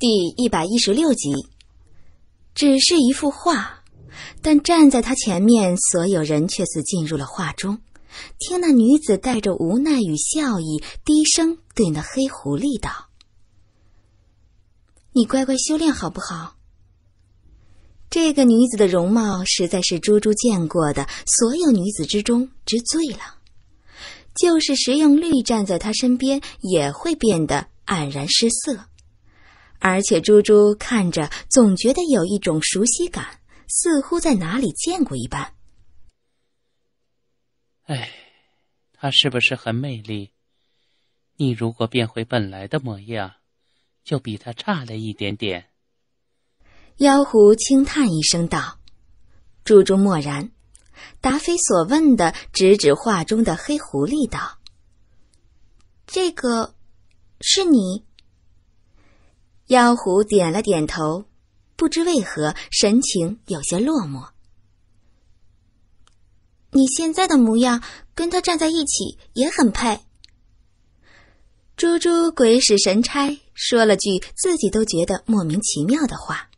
第一百一十六集，只是一幅画，但站在他前面，所有人却似进入了画中。听那女子带着无奈与笑意，低声对那黑狐狸道：“你乖乖修炼好不好？”这个女子的容貌实在是猪猪见过的所有女子之中之最了，就是食用绿站在她身边，也会变得黯然失色。而且，猪猪看着总觉得有一种熟悉感，似乎在哪里见过一般。哎，他是不是很美丽？你如果变回本来的模样，就比他差了一点点。妖狐轻叹一声道：“猪猪，默然，答非所问的指指画中的黑狐狸道：‘这个，是你。’”妖狐点了点头，不知为何神情有些落寞。你现在的模样跟他站在一起也很配。猪猪鬼使神差说了句自己都觉得莫名其妙的话，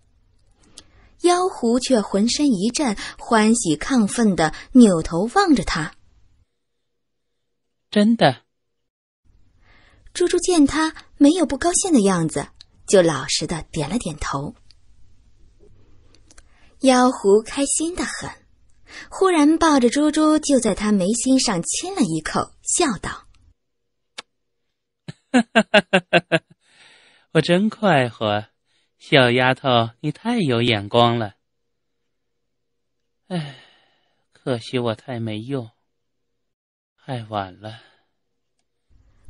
妖狐却浑身一震，欢喜亢奋的扭头望着他。真的。猪猪见他没有不高兴的样子。就老实的点了点头。妖狐开心的很，忽然抱着猪猪就在他眉心上亲了一口，笑道：“ 我真快活，小丫头，你太有眼光了。哎，可惜我太没用，太晚了。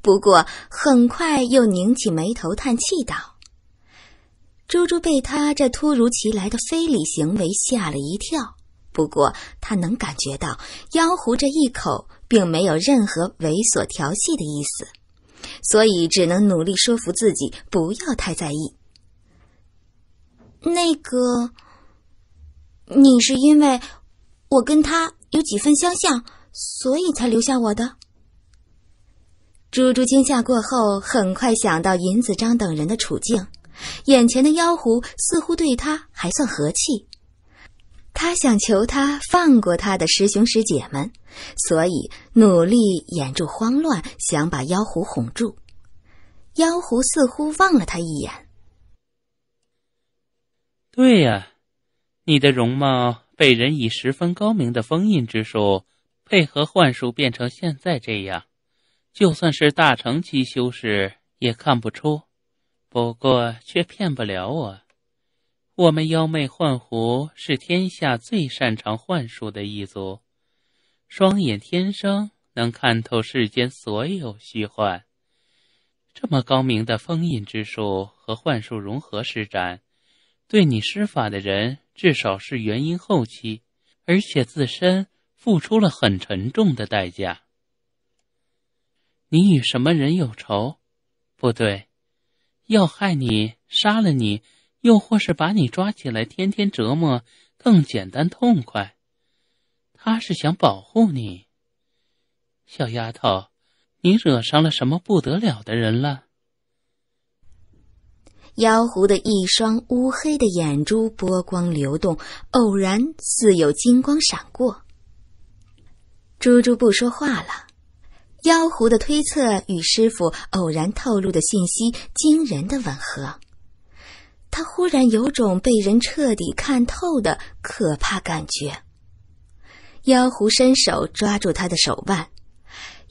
不过很快又拧起眉头，叹气道。”猪猪被他这突如其来的非礼行为吓了一跳，不过他能感觉到妖狐这一口并没有任何猥琐调戏的意思，所以只能努力说服自己不要太在意。那个，你是因为我跟他有几分相像，所以才留下我的？猪猪惊吓过后，很快想到尹子章等人的处境。眼前的妖狐似乎对他还算和气，他想求他放过他的师兄师姐们，所以努力掩住慌乱，想把妖狐哄住。妖狐似乎望了他一眼：“对呀，你的容貌被人以十分高明的封印之术，配合幻术变成现在这样，就算是大成期修士也看不出。”不过却骗不了我。我们妖魅幻狐是天下最擅长幻术的一族，双眼天生能看透世间所有虚幻。这么高明的封印之术和幻术融合施展，对你施法的人至少是元婴后期，而且自身付出了很沉重的代价。你与什么人有仇？不对。要害你，杀了你，又或是把你抓起来，天天折磨，更简单痛快。他是想保护你，小丫头，你惹上了什么不得了的人了？妖狐的一双乌黑的眼珠波光流动，偶然似有金光闪过。猪猪不说话了。妖狐的推测与师傅偶然透露的信息惊人的吻合，他忽然有种被人彻底看透的可怕感觉。妖狐伸手抓住他的手腕，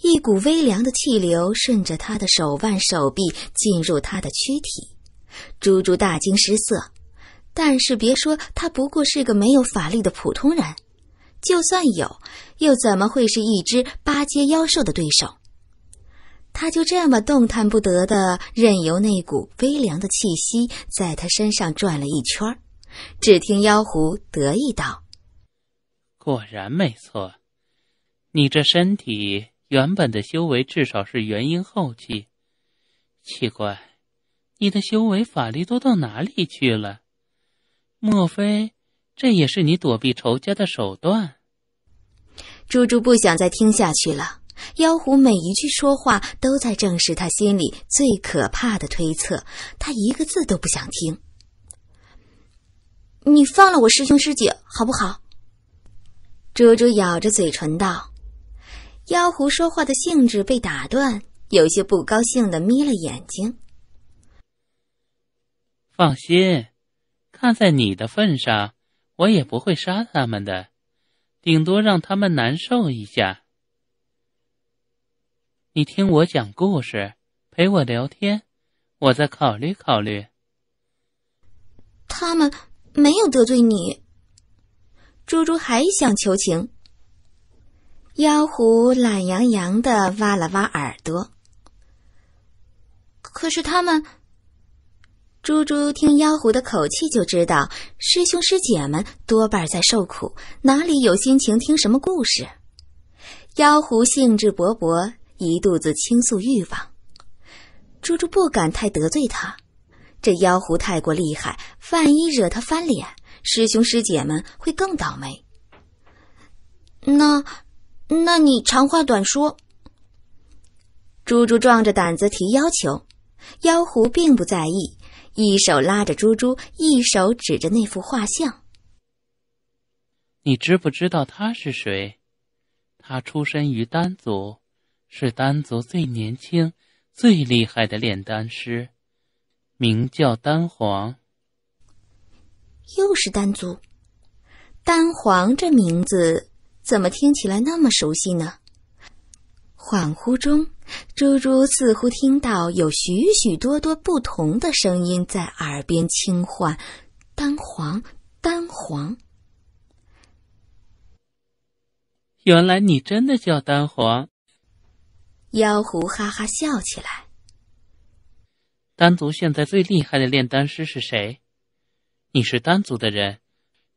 一股微凉的气流顺着他的手腕、手臂进入他的躯体，朱猪大惊失色。但是别说他不过是个没有法力的普通人。就算有，又怎么会是一只八阶妖兽的对手？他就这么动弹不得的，任由那股微凉的气息在他身上转了一圈。只听妖狐得意道：“果然没错，你这身体原本的修为至少是元婴后期。奇怪，你的修为法力都到哪里去了？莫非……”这也是你躲避仇家的手段。猪猪不想再听下去了。妖狐每一句说话都在证实他心里最可怕的推测，他一个字都不想听。你放了我师兄师姐，好不好？猪猪咬着嘴唇道。妖狐说话的兴致被打断，有些不高兴的眯了眼睛。放心，看在你的份上。我也不会杀他们的，顶多让他们难受一下。你听我讲故事，陪我聊天，我再考虑考虑。他们没有得罪你，猪猪还想求情。妖狐懒洋洋的挖了挖耳朵。可是他们。猪猪听妖狐的口气就知道，师兄师姐们多半在受苦，哪里有心情听什么故事？妖狐兴致勃勃，一肚子倾诉欲望。猪猪不敢太得罪他，这妖狐太过厉害，万一惹他翻脸，师兄师姐们会更倒霉。那，那你长话短说。猪猪壮着胆子提要求，妖狐并不在意。一手拉着猪猪，一手指着那幅画像。你知不知道他是谁？他出身于丹族，是丹族最年轻、最厉害的炼丹师，名叫丹皇。又是丹族，丹皇这名字怎么听起来那么熟悉呢？恍惚中。猪猪似乎听到有许许多多不同的声音在耳边轻唤：“丹黄丹黄。原来你真的叫丹黄妖狐哈哈笑起来。丹族现在最厉害的炼丹师是谁？你是丹族的人？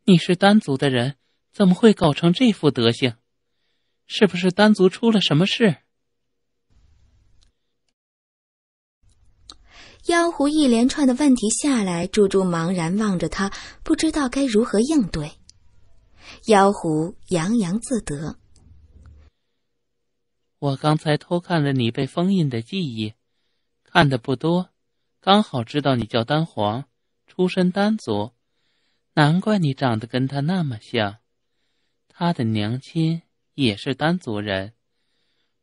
你是丹族的人怎么会搞成这副德行？是不是丹族出了什么事？妖狐一连串的问题下来，猪猪茫然望着他，不知道该如何应对。妖狐洋洋自得：“我刚才偷看了你被封印的记忆，看的不多，刚好知道你叫丹皇，出身丹族，难怪你长得跟他那么像。他的娘亲也是丹族人，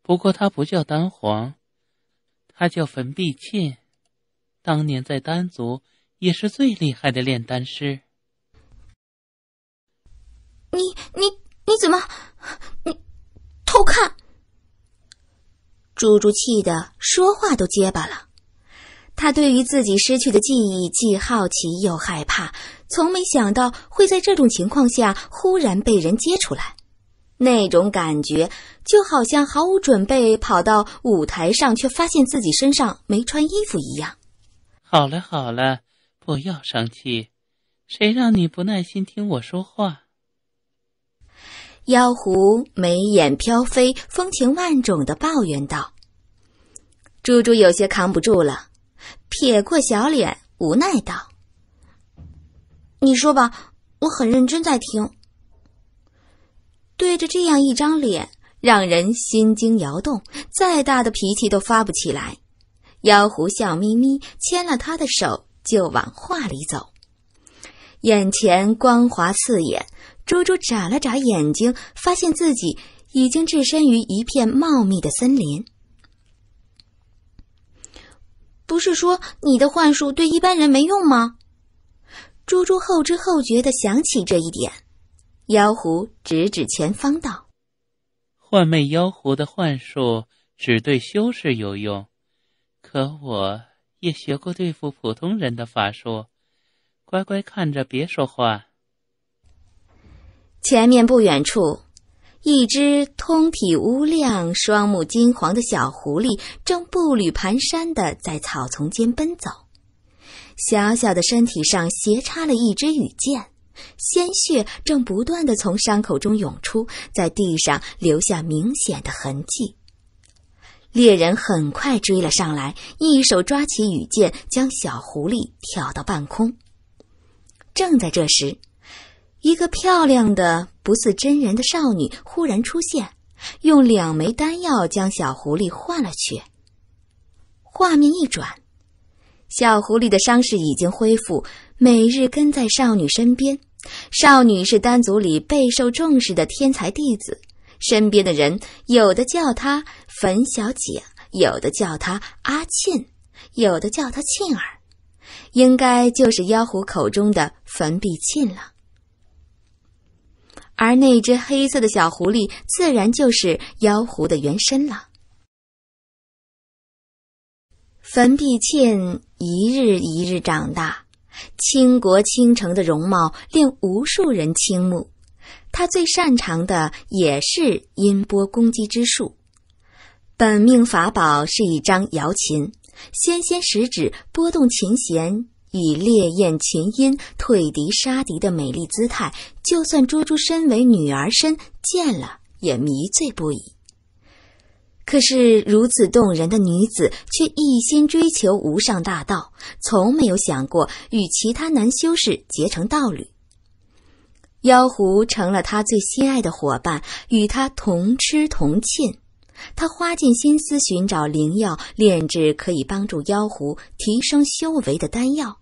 不过他不叫丹皇，他叫焚碧沁。”当年在丹族也是最厉害的炼丹师。你你你怎么你偷看？猪猪气得说话都结巴了。他对于自己失去的记忆既好奇又害怕，从没想到会在这种情况下忽然被人揭出来。那种感觉就好像毫无准备跑到舞台上，却发现自己身上没穿衣服一样。好了好了，不要生气，谁让你不耐心听我说话？妖狐眉眼飘飞，风情万种的抱怨道：“猪猪有些扛不住了，撇过小脸，无奈道：‘你说吧，我很认真在听。’对着这样一张脸，让人心惊摇动，再大的脾气都发不起来。”妖狐笑眯眯，牵了他的手就往画里走。眼前光华刺眼，猪猪眨了眨眼睛，发现自己已经置身于一片茂密的森林。不是说你的幻术对一般人没用吗？猪猪后知后觉的想起这一点，妖狐指指前方道：“幻魅妖狐的幻术只对修士有用。”可我也学过对付普通人的法术，乖乖看着，别说话。前面不远处，一只通体乌亮、双目金黄的小狐狸正步履蹒跚的在草丛间奔走，小小的身体上斜插了一支羽箭，鲜血正不断的从伤口中涌出，在地上留下明显的痕迹。猎人很快追了上来，一手抓起羽箭，将小狐狸挑到半空。正在这时，一个漂亮的不似真人的少女忽然出现，用两枚丹药将小狐狸换了去。画面一转，小狐狸的伤势已经恢复，每日跟在少女身边。少女是丹族里备受重视的天才弟子。身边的人有的叫她冯小姐，有的叫她阿沁，有的叫她沁儿，应该就是妖狐口中的冯碧沁了。而那只黑色的小狐狸，自然就是妖狐的原身了。冯碧沁一日一日长大，倾国倾城的容貌令无数人倾慕。他最擅长的也是音波攻击之术，本命法宝是一张瑶琴，纤纤十指拨动琴弦，以烈焰琴音退敌杀敌的美丽姿态，就算捉住身为女儿身，见了也迷醉不已。可是如此动人的女子，却一心追求无上大道，从没有想过与其他男修士结成道侣。妖狐成了他最心爱的伙伴，与他同吃同寝。他花尽心思寻找灵药，炼制可以帮助妖狐提升修为的丹药，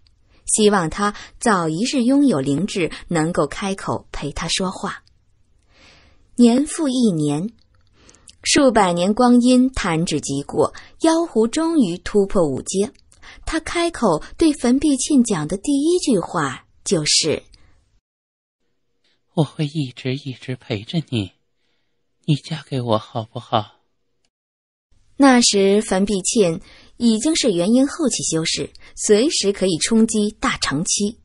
希望他早一日拥有灵智，能够开口陪他说话。年复一年，数百年光阴弹指即过，妖狐终于突破五阶。他开口对焚碧沁讲的第一句话就是。我会一直一直陪着你，你嫁给我好不好？那时樊碧倩已经是元婴后期修士，随时可以冲击大成期。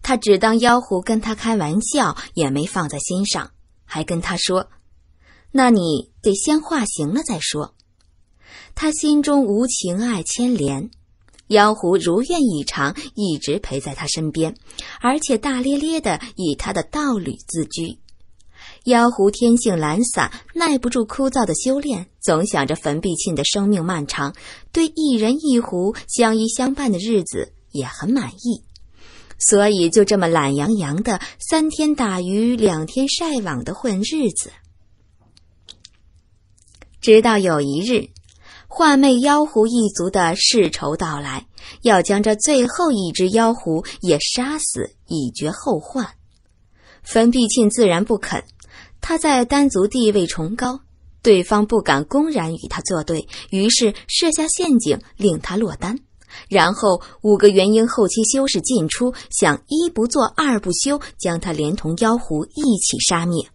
她只当妖狐跟她开玩笑，也没放在心上，还跟她说：“那你得先化形了再说。”她心中无情爱牵连。妖狐如愿以偿，一直陪在他身边，而且大咧咧的以他的道侣自居。妖狐天性懒散，耐不住枯燥的修炼，总想着焚碧沁的生命漫长，对一人一狐相依相伴的日子也很满意，所以就这么懒洋洋的三天打鱼两天晒网的混日子，直到有一日。幻魅妖狐一族的世仇到来，要将这最后一只妖狐也杀死，以绝后患。冯碧沁自然不肯，他在丹族地位崇高，对方不敢公然与他作对，于是设下陷阱，令他落单，然后五个元婴后期修士进出，想一不做二不休，将他连同妖狐一起杀灭。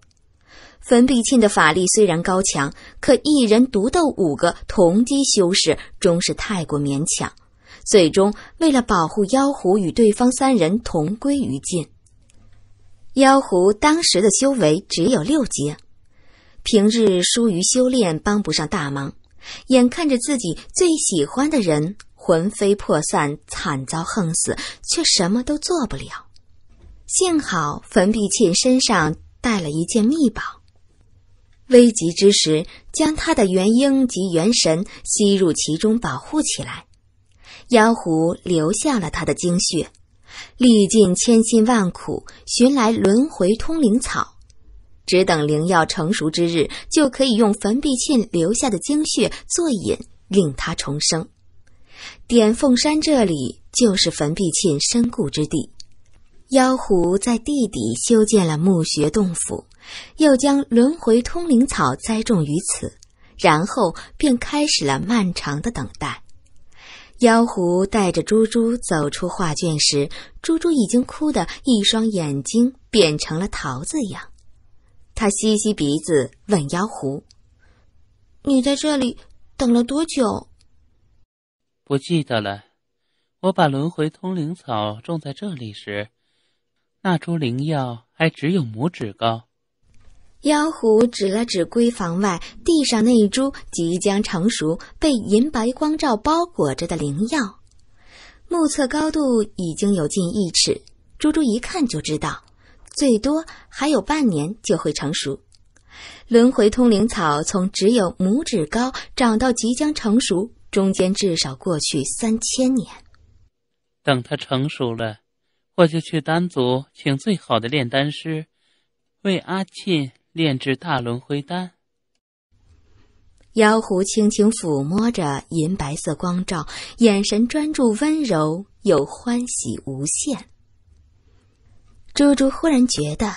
焚碧沁的法力虽然高强，可一人独斗五个同级修士，终是太过勉强。最终，为了保护妖狐，与对方三人同归于尽。妖狐当时的修为只有六阶，平日疏于修炼，帮不上大忙。眼看着自己最喜欢的人魂飞魄散，惨遭横死，却什么都做不了。幸好冯碧沁身上带了一件秘宝。危急之时，将他的元婴及元神吸入其中保护起来。妖狐留下了他的精血，历尽千辛万苦寻来轮回通灵草，只等灵药成熟之日，就可以用焚碧沁留下的精血做引，令他重生。点凤山这里就是焚碧沁身故之地，妖狐在地底修建了墓穴洞府。又将轮回通灵草栽种于此，然后便开始了漫长的等待。妖狐带着猪猪走出画卷时，猪猪已经哭得一双眼睛变成了桃子样。他吸吸鼻子，问妖狐：“你在这里等了多久？”不记得了。我把轮回通灵草种在这里时，那株灵药还只有拇指高。妖狐指了指闺房外地上那一株即将成熟、被银白光照包裹着的灵药，目测高度已经有近一尺。猪猪一看就知道，最多还有半年就会成熟。轮回通灵草从只有拇指高长到即将成熟，中间至少过去三千年。等它成熟了，我就去丹族请最好的炼丹师，为阿沁。炼制大轮回丹，妖狐轻轻抚摸着银白色光照，眼神专注、温柔又欢喜无限。猪猪忽然觉得，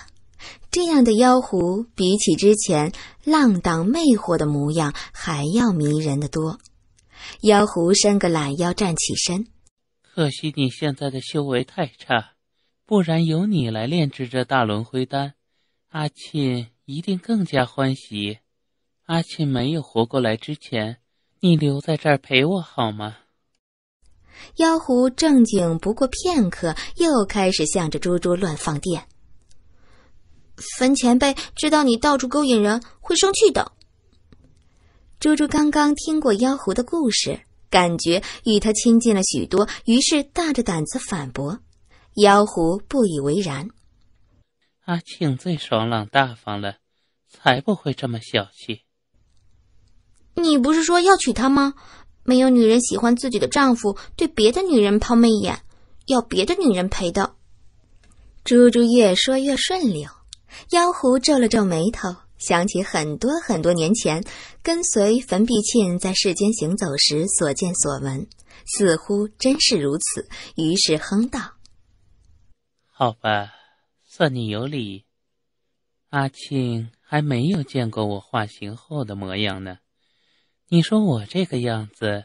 这样的妖狐比起之前浪荡魅惑的模样还要迷人的多。妖狐伸个懒腰，站起身。可惜你现在的修为太差，不然由你来炼制这大轮回丹，阿沁。一定更加欢喜。阿庆没有活过来之前，你留在这儿陪我好吗？妖狐正经不过片刻，又开始向着猪猪乱放电。坟前辈知道你到处勾引人，会生气的。猪猪刚刚听过妖狐的故事，感觉与他亲近了许多，于是大着胆子反驳。妖狐不以为然。阿庆最爽朗大方了，才不会这么小气。你不是说要娶她吗？没有女人喜欢自己的丈夫对别的女人抛媚眼，要别的女人陪的。猪猪越说越顺溜，妖狐皱了皱眉头，想起很多很多年前跟随冯碧沁在世间行走时所见所闻，似乎真是如此。于是哼道：“好吧。”算你有理，阿庆还没有见过我化形后的模样呢。你说我这个样子，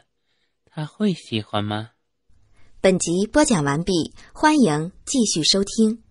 他会喜欢吗？本集播讲完毕，欢迎继续收听。